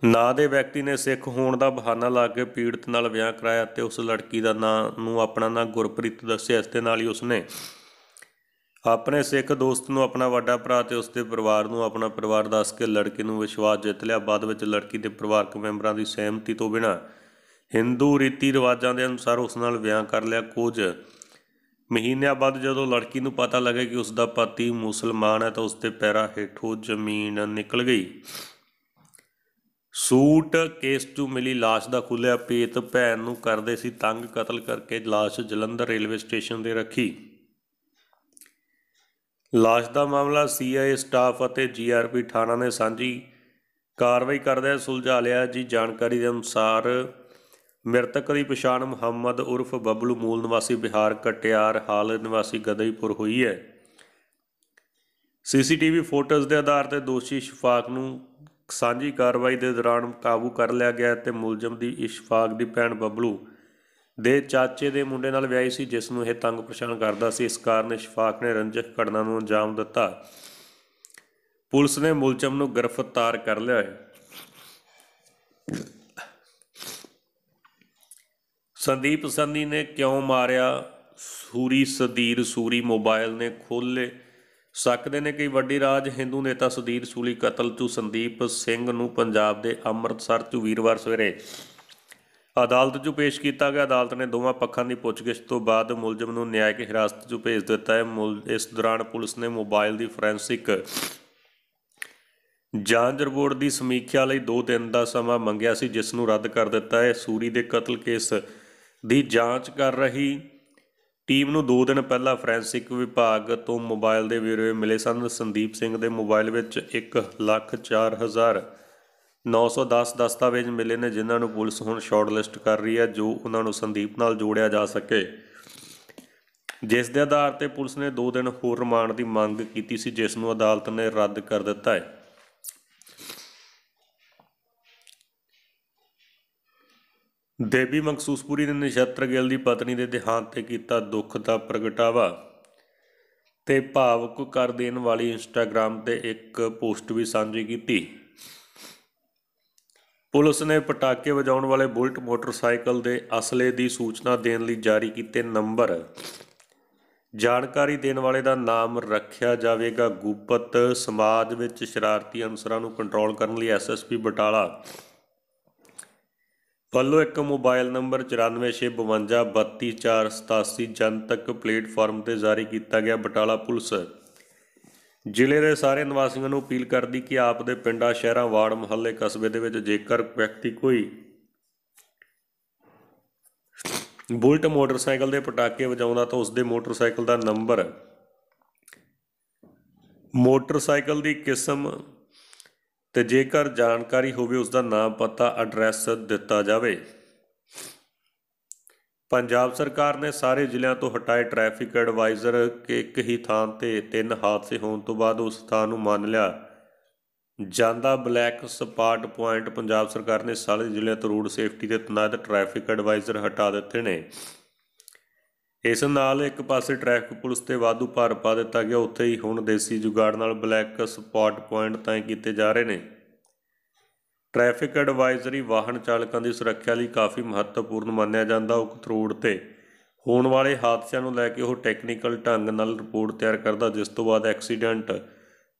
ਨਾਂ ਦੇ ਵਿਅਕਤੀ ਨੇ ਸਿੱਖ ਹੋਣ ਦਾ ਬਹਾਨਾ ਲਾ ਕੇ ਪੀੜਤ ਨਾਲ ਵਿਆਹ ਕਰਾਇਆ ਤੇ ਉਸ ਲੜਕੀ ਦਾ ਨਾਂ ਨੂੰ ਆਪਣਾ ਨਾਂ ਗੁਰਪ੍ਰੀਤ ਦੱਸਿਆ ਇਸ ਦੇ ਨਾਲ ਹੀ ਉਸਨੇ ਆਪਣੇ ਸਿੱਖ ਦੋਸਤ ਨੂੰ ਆਪਣਾ ਵੱਡਾ ਭਰਾ ਤੇ ਉਸ ਦੇ ਪਰਿਵਾਰ ਨੂੰ ਆਪਣਾ ਪਰਿਵਾਰ ਦੱਸ ਕੇ ਲੜਕੀ ਨੂੰ ਵਿਸ਼ਵਾਸ ਜਿੱਤ ਲਿਆ ਬਾਅਦ ਵਿੱਚ ਲੜਕੀ ਦੇ ਪਰਿਵਾਰਕ ਮੈਂਬਰਾਂ ਦੀ ਸਹਿਮਤੀ ਤੋਂ ਬਿਨਾਂ ਹਿੰਦੂ ਰੀਤੀ ਰਿਵਾਜਾਂ ਦੇ ਅਨੁਸਾਰ ਉਸ ਨਾਲ ਵਿਆਹ ਕਰ ਲਿਆ ਕੁਝ ਮਹੀਨਿਆਂ ਬਾਅਦ ਜਦੋਂ ਲੜਕੀ ਨੂੰ ਪਤਾ ਲੱਗਾ ਕਿ ਉਸ ਦਾ ਪਤੀ ਮੁਸਲਮਾਨ ਹੈ ਤਾਂ ਉਸ ਤੇ ਪੈਰਾਂ ਹੇਠੋਂ ਜ਼ਮੀਨ ਨਿਕਲ ਗਈ ਸੂਟ ਕੇਸ ਤੋਂ ਮਿਲੀ লাশ ਦਾ ਖੁੱਲਿਆ ਪੇਤ ਭੈਣ ਨੂੰ ਕਰਦੇ ਸੀ ਤੰਗ ਕਤਲ ਕਰਕੇ লাশ ਜਲੰਧਰ ਰੇਲਵੇ ਸਟੇਸ਼ਨ ਦੇ ਰੱਖੀ লাশ ਦਾ ਮਾਮਲਾ ਸੀਆਈਏ ਸਟਾਫ ਅਤੇ ਜੀਆਰਪੀ ਥਾਣਾ ਨੇ ਸਾਂਝੀ ਕਾਰਵਾਈ ਕਰਦੇ ਸੁਲਝਾ ਲਿਆ ਜੀ ਜਾਣਕਾਰੀ ਦੇ ਅਨੁਸਾਰ ਮ੍ਰਿਤਕ ਦੀ ਪਛਾਣ ਮੁਹੰਮਦ ਉਰਫ ਬਬਲੂ ਮੂਲ ਨਿਵਾਸੀ ਬਿਹਾਰ ਕਟਿਆਰ ਹਾਲ ਨਿਵਾਸੀ ਗਦਈਪੁਰ ਹੋਈ ਹੈ ਸੀਸੀਟੀਵੀ ਫੋਟੋਜ਼ ਦੇ ਆਧਾਰ ਤੇ ਦੋਸ਼ੀ ਸ਼ਫਾਕ ਨੂੰ ਸਾਂਝੀ ਕਾਰਵਾਈ ਦੇ ਦੌਰਾਨ ਕਾਬੂ ਕਰ ਲਿਆ ਗਿਆ ਤੇ ਮੁਲਜ਼ਮ ਦੀ ਇਸ਼ਫਾਕ ਦੀ ਭੈਣ ਬਬਲੂ ਦੇ ਚਾਚੇ ਦੇ ਮੁੰਡੇ ਨਾਲ ਵਿਆਹੀ ਸੀ ਜਿਸ ਨੂੰ ਇਹ ਤੰਗ ਪਰੇਸ਼ਾਨ ਕਰਦਾ ਸੀ ਇਸ ਕਾਰਨ ਇਸ਼ਫਾਕ ਨੇ ਰੰਜਕ ਘਟਨਾ ਨੂੰ ਅੰਜਾਮ ਦਿੱਤਾ ਪੁਲਿਸ ਨੇ ਮੁਲਜ਼ਮ ਨੂੰ ਗ੍ਰਿਫਤਾਰ ਕਰ ਲਿਆ ਹੈ ਸੰਦੀਪ ਸੰਨੀ ਨੇ ਕਿਉਂ ਮਾਰਿਆ ਸੂਰੀ ਸਦੀਰ ਸੂਰੀ ਮੋਬਾਈਲ ਨੇ ਖੋਲੇ ਸਕਦੇ ਨੇ ਕਿ ਵੱਡੀ ਰਾਜ ਹਿੰਦੂ ਨੇਤਾ ਸੁਦੀਰ ਸੂਲੀ ਕਤਲ ਚ ਸੰਦੀਪ ਸਿੰਘ ਨੂੰ ਪੰਜਾਬ ਦੇ ਅੰਮ੍ਰਿਤਸਰ ਚ ਵੀਰਵਾਰ ਸਵੇਰੇ ਅਦਾਲਤ 'ਚ ਪੇਸ਼ ਕੀਤਾ ਗਿਆ ਅਦਾਲਤ ਨੇ ਦੋਵਾਂ ਪੱਖਾਂ ਦੀ ਪੁੱਛਗਿੱਛ ਤੋਂ ਬਾਅਦ ਮੁਲਜ਼ਮ ਨੂੰ ਨਿਆਇਕ ਹਿਰਾਸਤ 'ਚ ਭੇਜ ਦਿੱਤਾ ਹੈ ਇਸ ਦੌਰਾਨ ਪੁਲਿਸ ਨੇ ਮੋਬਾਈਲ ਦੀ ਫੋਰੈਂਸਿਕ ਜਾਂਚ ਰਿਪੋਰਟ ਦੀ ਸਮੀਖਿਆ ਲਈ 2 ਦਿਨ ਦਾ ਸਮਾਂ ਮੰਗਿਆ ਸੀ ਜਿਸ ਨੂੰ ਰੱਦ ਕਰ ਦਿੱਤਾ ਹੈ ਸੂਰੀ ਦੇ ਕਤਲ ਕੇਸ ਦੀ ਜਾਂਚ ਕਰ ਰਹੀ ਟੀਮ ਨੂੰ 2 ਦਿਨ ਪਹਿਲਾਂ ਫੋਰੈਂਸਿਕ ਵਿਭਾਗ ਤੋਂ ਮੋਬਾਈਲ ਦੇ ਵੀਰੇ ਮਿਲੇ ਸਨ ਸੰਦੀਪ ਸਿੰਘ ਦੇ ਮੋਬਾਈਲ ਵਿੱਚ 1,04,910 ਦਸਤਾਵੇਜ਼ ਮਿਲੇ ਨੇ ਜਿਨ੍ਹਾਂ ਨੂੰ ਪੁਲਿਸ ਹੁਣ ਸ਼ਾਰਟਲਿਸਟ ਕਰ ਰਹੀ ਹੈ ਜੋ ਉਹਨਾਂ ਨੂੰ ਸੰਦੀਪ ਨਾਲ ਜੋੜਿਆ ਜਾ ਸਕੇ ਜਿਸ ਦੇ ਆਧਾਰ ਤੇ ਪੁਲਿਸ ਨੇ 2 ਦਿਨ ਹੋਰ ਰਿਮਾਂਡ ਦੀ ਮੰਗ ਕੀਤੀ ਸੀ ਜਿਸ ਨੂੰ ਅਦਾਲਤ ਨੇ ਰੱਦ ਕਰ ਦਿੱਤਾ ਹੈ ਦੇਵੀ ਮਕਸੂਸਪੁਰੀ ਨੇ ਨਿਸ਼ਤਰ ਗਿੱਲ ਦੀ ਪਤਨੀ ਦੇ ਦੇਹਾਂਤ ਤੇ ਕੀਤਾ ਦੁੱਖ ਦਾ ਪ੍ਰਗਟਾਵਾ ਤੇ ਭਾਵੁਕ ਕਰ ਦੇਣ ਵਾਲੀ ਇੰਸਟਾਗ੍ਰam ਤੇ ਇੱਕ ਪੋਸਟ ਵੀ ਸਾਂਝੀ ਕੀਤੀ ਪੁਲਿਸ ਨੇ ਪਟਾਕੇ ਵਜਾਉਣ ਵਾਲੇ ਬੁਲਟ ਮੋਟਰਸਾਈਕਲ ਦੇ ਅਸਲੇ ਦੀ ਸੂਚਨਾ ਦੇਣ ਲਈ ਜਾਰੀ ਕੀਤੇ ਨੰਬਰ ਜਾਣਕਾਰੀ ਦੇਣ ਵਾਲੇ ਦਾ ਨਾਮ ਰੱਖਿਆ ਜਾਵੇਗਾ ਗੁਪਤ ਸਮਾਜ ਵਿੱਚ ਸ਼ਰਾਰਤੀ ਅਨਸਰਾਂ ਨੂੰ ਕੰਟਰੋਲ ਕਰਨ ਲਈ ਐਸਐਸਪੀ ਬਟਾਲਾ ਵੱਲੋਂ ਇੱਕ ਮੋਬਾਈਲ ਨੰਬਰ 9465522487 ਜਨਤਕ ਪਲੇਟਫਾਰਮ ਤੇ ਜਾਰੀ ਕੀਤਾ ਗਿਆ ਬਟਾਲਾ ਪੁਲਿਸ ਜ਼ਿਲ੍ਹੇ ਦੇ ਸਾਰੇ ਨਿਵਾਸੀਆਂ ਨੂੰ ਅਪੀਲ ਕਰਦੀ ਕਿ ਆਪ ਦੇ ਪਿੰਡਾਂ ਸ਼ਹਿਰਾਂ ਵਾਰਡ ਮੁਹੱਲੇ ਕਸਬੇ ਦੇ ਵਿੱਚ ਜੇਕਰ ਵਿਅਕਤੀ ਕੋਈ ਬੁਲਟ ਮੋਟਰਸਾਈਕਲ ਦੇ ਪਟਾਕੇ ਵਜਾਉਂਦਾ ਤਾਂ ਉਸ ਦੇ ਮੋਟਰਸਾਈਕਲ ਦਾ ਨੰਬਰ ਮੋਟਰਸਾਈਕਲ ਦੀ ਕਿਸਮ ਤੇ ਜੇਕਰ ਜਾਣਕਾਰੀ ਹੋਵੇ ਉਸ ਦਾ ਨਾਮ ਪਤਾ ਐਡਰੈਸ ਦਿੱਤਾ ਜਾਵੇ ਪੰਜਾਬ ਸਰਕਾਰ ਨੇ ਸਾਰੇ ਜ਼ਿਲ੍ਹਿਆਂ ਤੋਂ ਹਟਾਏ ਟ੍ਰੈਫਿਕ ਐਡਵਾਈਜ਼ਰ ਕਿ ਇੱਕ ਹੀ ਥਾਂ ਤੇ ਤਿੰਨ ਹਾਦਸੇ ਹੋਣ ਤੋਂ ਬਾਅਦ ਉਸ ਥਾਂ ਨੂੰ ਮੰਨ ਲਿਆ ਜਾਂਦਾ ਬਲੈਕ ਸਪਾਟ ਪੁਆਇੰਟ ਪੰਜਾਬ ਸਰਕਾਰ ਨੇ ਸਾਰੇ ਜ਼ਿਲ੍ਹਿਆਂ ਤੋਂ ਰੋਡ ਸੇਫਟੀ ਦੇ ਤਨਾਤ ਟ੍ਰੈਫਿਕ ਐਡਵਾਈਜ਼ਰ ਹਟਾ ਦਿੱਤੇ ਨੇ ਇਸ ਨਾਲ ਇੱਕ ਪਾਸੇ ਟ੍ਰੈਫਿਕ ਪੁਲਿਸ ਤੇ ਵਾਧੂ ਭਾਰ ਪਾ ਦਿੱਤਾ ਗਿਆ ਉੱਥੇ ਹੀ ਹੁਣ ਦੇਸੀ ਜੁਗਾੜ ਨਾਲ ਬਲੈਕ ਸਪੌਟ ਪੁਆਇੰਟ ਤਾਂ ਕੀਤੇ ਜਾ ਰਹੇ ਨੇ ਟ੍ਰੈਫਿਕ ਐਡਵਾਈਜ਼ਰੀ ਵਾਹਨ ਚਾਲਕਾਂ ਦੀ ਸੁਰੱਖਿਆ ਲਈ ਕਾਫੀ ਮਹੱਤਵਪੂਰਨ ਮੰਨਿਆ ਜਾਂਦਾ ਉਕਤ ਰੋਡ ਤੇ ਹੋਣ ਵਾਲੇ ਹਾਦਸਿਆਂ ਨੂੰ ਲੈ ਕੇ ਉਹ ਟੈਕਨੀਕਲ ਢੰਗ ਨਾਲ ਰਿਪੋਰਟ ਤਿਆਰ ਕਰਦਾ ਜਿਸ ਤੋਂ ਬਾਅਦ ਐਕਸੀਡੈਂਟ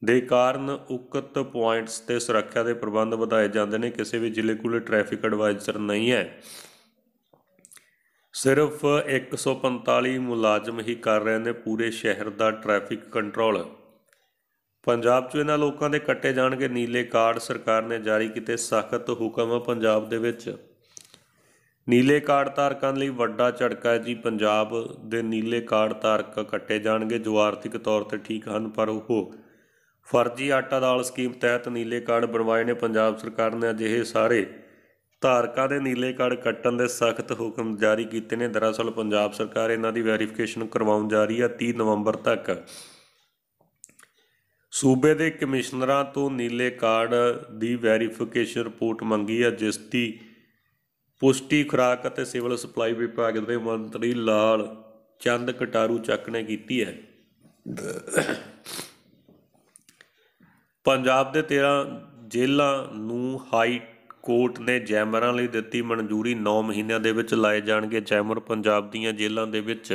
ਦੇ ਕਾਰਨ ਉਕਤ ਪੁਆਇੰਟਸ ਤੇ ਸੁਰੱਖਿਆ ਦੇ ਪ੍ਰਬੰਧ ਵਧਾਏ ਜਾਂਦੇ ਨੇ ਕਿਸੇ ਵੀ ਜ਼ਿਲ੍ਹੇ ਕੋਲੇ ਟ੍ਰੈਫਿਕ ਐਡਵਾਈਜ਼ਰ ਨਹੀਂ ਹੈ ਸਿਰਫ 145 ਮੁਲਾਜ਼ਮ ਹੀ ਕਰ ਰਹੇ ਨੇ ਪੂਰੇ ਸ਼ਹਿਰ ਦਾ ਟ੍ਰੈਫਿਕ ਕੰਟਰੋਲ ਪੰਜਾਬ 'ਚ ਇਹਨਾਂ ਲੋਕਾਂ ਦੇ ਕੱਟੇ ਜਾਣਗੇ ਨੀਲੇ ਕਾਰਡ ਸਰਕਾਰ ਨੇ ਜਾਰੀ ਕੀਤੇ ਸਖਤ ਹੁਕਮ ਪੰਜਾਬ ਦੇ ਵਿੱਚ ਨੀਲੇ ਕਾਰਡ ਧਾਰਕਾਂ ਲਈ ਵੱਡਾ ਝਟਕਾ ਹੈ ਜੀ ਪੰਜਾਬ ਦੇ ਨੀਲੇ ਕਾਰਡ ਧਾਰਕ ਕੱਟੇ ਜਾਣਗੇ ਜੋ ਆਰਥਿਕ ਤੌਰ ਤੇ ਠੀਕ ਹਨ ਪਰ ਉਹ ਫਰਜ਼ੀ ਆਟਾ ਦਾਲ ਸਕੀਮ ਤਹਿਤ ਨੀਲੇ ਕਾਰਡ ਬਣਵਾਏ ਨੇ ਪੰਜਾਬ ਸਰਕਾਰ ਨੇ ਅਜਿਹੇ ਸਾਰੇ ਧਾਰਕਾਂ ਦੇ ਨੀਲੇ ਕਾਰਡ ਕੱਟਣ ਦੇ ਸਖਤ ਹੁਕਮ ਜਾਰੀ ਕੀਤੇ ਨੇ ਦਰਅਸਲ ਪੰਜਾਬ ਸਰਕਾਰ ਇਹਨਾਂ ਦੀ ਵੈਰੀਫਿਕੇਸ਼ਨ ਕਰਵਾਉਣ ਜਾ ਰਹੀ ਹੈ 30 ਨਵੰਬਰ ਤੱਕ ਸੂਬੇ ਦੇ ਕਮਿਸ਼ਨਰਾਂ ਤੋਂ ਨੀਲੇ ਕਾਰਡ ਦੀ ਵੈਰੀਫਿਕੇਸ਼ਨ ਰਿਪੋਰਟ ਮੰਗੀ ਹੈ ਜਿਸ ਦੀ ਪੁਸ਼ਟੀ ਖੁਰਾਕ ਅਤੇ ਸਿਵਲ ਸਪਲਾਈ ਵਿਭਾਗ ਦੇ ਮੰਤਰੀ ਲਾਲ ਚੰਦ ਕਟਾਰੂ ਚੱਕ ਨੇ ਕੀਤੀ ਹੈ ਪੰਜਾਬ ਦੇ 13 ਜ਼ਿਲ੍ਹਾ ਨੂੰ ਹਾਈ ਕੋਰਟ ਨੇ ਜੈਮਰਾਂ ਲਈ ਦਿੱਤੀ ਮਨਜ਼ੂਰੀ 9 ਮਹੀਨਿਆਂ ਦੇ ਵਿੱਚ ਲਾਏ ਜਾਣਗੇ ਜੈਮਰ ਪੰਜਾਬ ਦੀਆਂ ਜੇਲ੍ਹਾਂ ਦੇ ਵਿੱਚ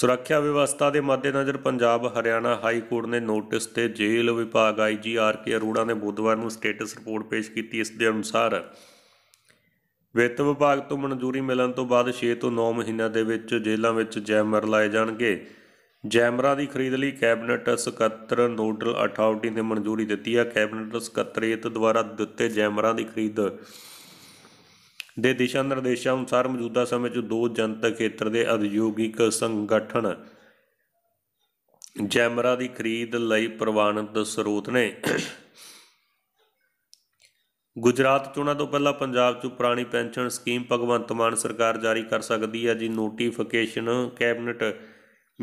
ਸੁਰੱਖਿਆ ਵਿਵਸਥਾ ਦੇ ਮੱਦੇਨਜ਼ਰ ਪੰਜਾਬ ਹਰਿਆਣਾ ਹਾਈ ਕੋਰਟ ਨੇ ਨੋਟਿਸ ਤੇ ਜੇਲ੍ਹ ਵਿਭਾਗ ਆਈਜੀ ਆਰ ਕੇ ਅਰੋੜਾ ਨੇ ਬੁੱਧਵਾਰ ਨੂੰ ਸਟੇਟਸ ਰਿਪੋਰਟ ਪੇਸ਼ ਕੀਤੀ ਇਸ ਦੇ ਅਨੁਸਾਰ ਵਿੱਤ ਵਿਭਾਗ ਤੋਂ ਮਨਜ਼ੂਰੀ ਮਿਲਣ ਤੋਂ ਬਾਅਦ 6 ਤੋਂ 9 ਮਹੀਨਿਆਂ ਦੇ ਵਿੱਚ ਜੇਲ੍ਹਾਂ ਵਿੱਚ ਜੈਮਰ ਲਾਏ ਜਾਣਗੇ ਜੈਮਰਾ ਦੀ ਖਰੀਦ ਲਈ ਕੈਬਨਿਟ ਸਕੱਤਰ ਨੋਡਲ ਅਥਾਰਟੀ ਨੇ ਮਨਜ਼ੂਰੀ ਦਿੱਤੀ ਹੈ ਕੈਬਨਿਟ ਸਕੱਤਰੀਅਤ ਦੁਆਰਾ ਦਿੱਤੇ ਜੈਮਰਾ ਦੀ ਖਰੀਦ ਦੇ ਦਿਸ਼ਾ ਨਿਰਦੇਸ਼ਾਂ ਅਨੁਸਾਰ ਮੌਜੂਦਾ ਸਮੇਂ 'ਚ ਦੋ ਜਨਤਕ ਖੇਤਰ ਦੇ ਉਦਯੋਗਿਕ ਸੰਗਠਨ ਜੈਮਰਾ ਦੀ ਖਰੀਦ ਲਈ ਪ੍ਰਵਾਨਿਤ ਸਰੋਤ ਨੇ ਗੁਜਰਾਤ ਚੋਣਾਂ ਤੋਂ ਪਹਿਲਾਂ ਪੰਜਾਬ 'ਚ ਪੁਰਾਣੀ ਪੈਨਸ਼ਨ ਸਕੀਮ ਭਗਵੰਤ ਮਾਨ ਸਰਕਾਰ ਜਾਰੀ ਕਰ ਸਕਦੀ ਹੈ ਜੀ ਨੋਟੀਫਿਕੇਸ਼ਨ ਕੈਬਨਿਟ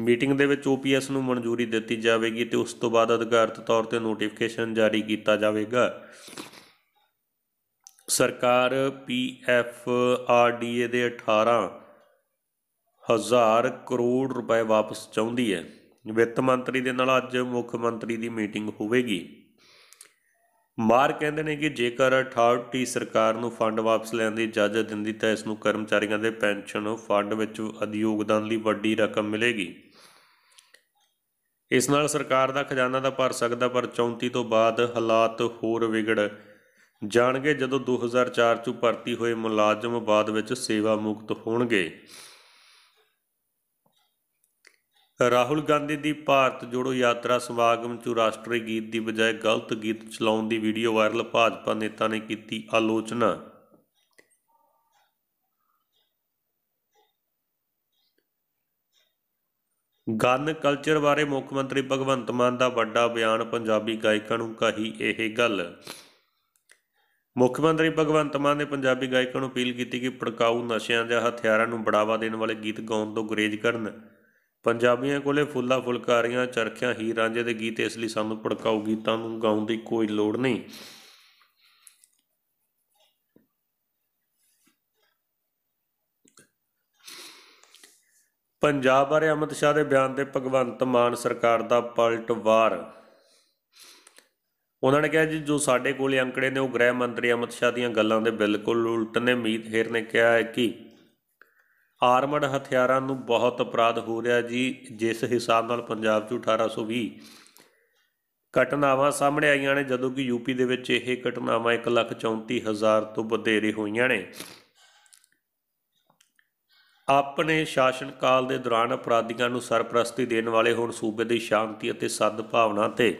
ਮੀਟਿੰਗ ਦੇ ਵਿੱਚ ਓਪੀਐਸ ਨੂੰ ਮਨਜ਼ੂਰੀ ਦਿੱਤੀ ਜਾਵੇਗੀ ਤੇ ਉਸ ਤੋਂ ਬਾਅਦ ਅਧਿਕਾਰਤ ਤੌਰ ਤੇ ਨੋਟੀਫਿਕੇਸ਼ਨ ਜਾਰੀ ਕੀਤਾ ਜਾਵੇਗਾ ਸਰਕਾਰ ਪੀਐਫ ਆਰਡੀਏ ਦੇ 18 ਹਜ਼ਾਰ ਕਰੋੜ ਰੁਪਏ ਵਾਪਸ ਚਾਹੁੰਦੀ ਹੈ ਵਿੱਤ ਮੰਤਰੀ ਦੇ ਨਾਲ ਅੱਜ ਮੁੱਖ ਮੰਤਰੀ ਦੀ ਮੀਟਿੰਗ ਹੋਵੇਗੀ ਮਾਰ ਕਹਿੰਦੇ ਨੇ ਕਿ ਜੇਕਰ ਅਥਾਰਟੀ ਸਰਕਾਰ ਨੂੰ ਫੰਡ ਵਾਪਸ ਲੈਣ ਦੀ ਇਜਾਜ਼ਤ ਦਿੰਦੀ ਤਾਂ ਇਸ ਨੂੰ ਕਰਮਚਾਰੀਆਂ ਦੇ ਪੈਨਸ਼ਨ ਫੰਡ ਵਿੱਚ ਅਧਿਯੋਗਦਾਨ ਲਈ ਵੱਡੀ ਰਕਮ ਮਿਲੇਗੀ ਇਸ ਨਾਲ ਸਰਕਾਰ ਦਾ ਖਜ਼ਾਨਾ ਤਾਂ ਭਰ ਸਕਦਾ ਪਰ 34 ਤੋਂ ਬਾਅਦ ਹਾਲਾਤ ਹੋਰ ਵਿਗੜ ਜਾਣਗੇ ਜਦੋਂ 2004 ਚ ਭਰਤੀ ਹੋਏ ਮੁਲਾਜ਼ਮ ਬਾਅਦ ਵਿੱਚ ਸੇਵਾ ਮੁਕਤ ਹੋਣਗੇ ਰਾਹੁਲ ਗਾਂਧੀ ਦੀ ਭਾਰਤ ਜੋੜੋ ਯਾਤਰਾ ਸਮਾਗਮ 'ਚ ਰਾਸ਼ਟਰੀ ਗੀਤ ਦੀ ਬਜਾਏ ਗਲਤ ਗੀਤ ਚਲਾਉਣ ਦੀ ਵੀਡੀਓ ਵਾਇਰਲ ਭਾਜਪਾ ਨੇਤਾ ਨੇ ਕੀਤੀ ਆਲੋਚਨਾ ਗਨ ਕਲਚਰ ਬਾਰੇ ਮੁੱਖ ਮੰਤਰੀ ਭਗਵੰਤ ਮਾਨ ਦਾ ਵੱਡਾ ਬਿਆਨ ਪੰਜਾਬੀ ਗਾਇਕਾਂ ਨੂੰ ਕਹੀ ਇਹ ਗੱਲ ਮੁੱਖ ਮੰਤਰੀ ਭਗਵੰਤ ਮਾਨ ਨੇ ਪੰਜਾਬੀ ਗਾਇਕਾਂ ਨੂੰ ਅਪੀਲ ਕੀਤੀ ਕਿ ਪੜਕਾਉ ਨਸ਼ਿਆਂ ਦੇ ਹਥਿਆਰਾਂ ਨੂੰ ਬੜਾਵਾ ਦੇਣ ਵਾਲੇ ਗੀਤ ਗਾਉਣ ਤੋਂ ਗੁਰੇਜ਼ ਕਰਨ ਪੰਜਾਬੀਆਂ ਕੋਲੇ ਫੁੱਲਾ ਫੁਲਕਾਰੀਆਂ ਚਰਖਿਆਂ ਹੀ ਰਾਂਝੇ ਦੇ ਗੀਤ ਇਸ ਲਈ ਸਾਨੂੰ ਪੜਕਾਉ ਗੀਤਾਂ ਨੂੰ ਗਾਉਣ ਦੀ ਕੋਈ ਲੋੜ ਨਹੀਂ ਪੰਜਾਬ ਬਾਰੇ ਅਮਿਤ ਸ਼ਾਹ ਦੇ ਬਿਆਨ ਤੇ ਭਗਵੰਤ ਮਾਨ ਸਰਕਾਰ ਦਾ ਪਲਟਵਾਰ ਉਹਨਾਂ ਨੇ ਕਿਹਾ ਜੀ ਜੋ ਸਾਡੇ ਕੋਲੇ ਅੰਕੜੇ ਨੇ ਉਹ ਗ੍ਰਹਿ ਮੰਤਰੀ ਅਮਿਤ ਸ਼ਾਹ ਦੀਆਂ ਗੱਲਾਂ ਦੇ ਬਿਲਕੁਲ ਉਲਟ ਨੇ ਮੀਤ ਹੇਰ ਨੇ ਕਿਹਾ ਹੈ ਕਿ ਆਰਮਡ ਹਥਿਆਰਾਂ ਨੂੰ ਬਹੁਤ ਅਪਰਾਧ ਹੋ ਰਿਹਾ ਜੀ ਜਿਸ ਹਿਸਾਬ ਨਾਲ ਪੰਜਾਬ 'ਚ 1820 ਘਟਨਾਵਾਂ ਸਾਹਮਣੇ ਆਈਆਂ ਨੇ ਜਦੋਂ ਕਿ ਯੂਪੀ ਦੇ ਵਿੱਚ ਇਹ ਘਟਨਾਵਾਂ 134000 ਤੋਂ ਵਧੇਰੇ ਹੋਈਆਂ ਨੇ ਆਪਣੇ ਸ਼ਾਸਨ ਕਾਲ ਦੇ ਦੌਰਾਨ ਅਪਰਾਧੀਆਂ ਨੂੰ ਸਰਪ੍ਰਸਤੀ ਦੇਣ ਵਾਲੇ ਹੁਣ ਸੂਬੇ ਦੀ ਸ਼ਾਂਤੀ ਅਤੇ ਸਦਭਾਵਨਾ ਤੇ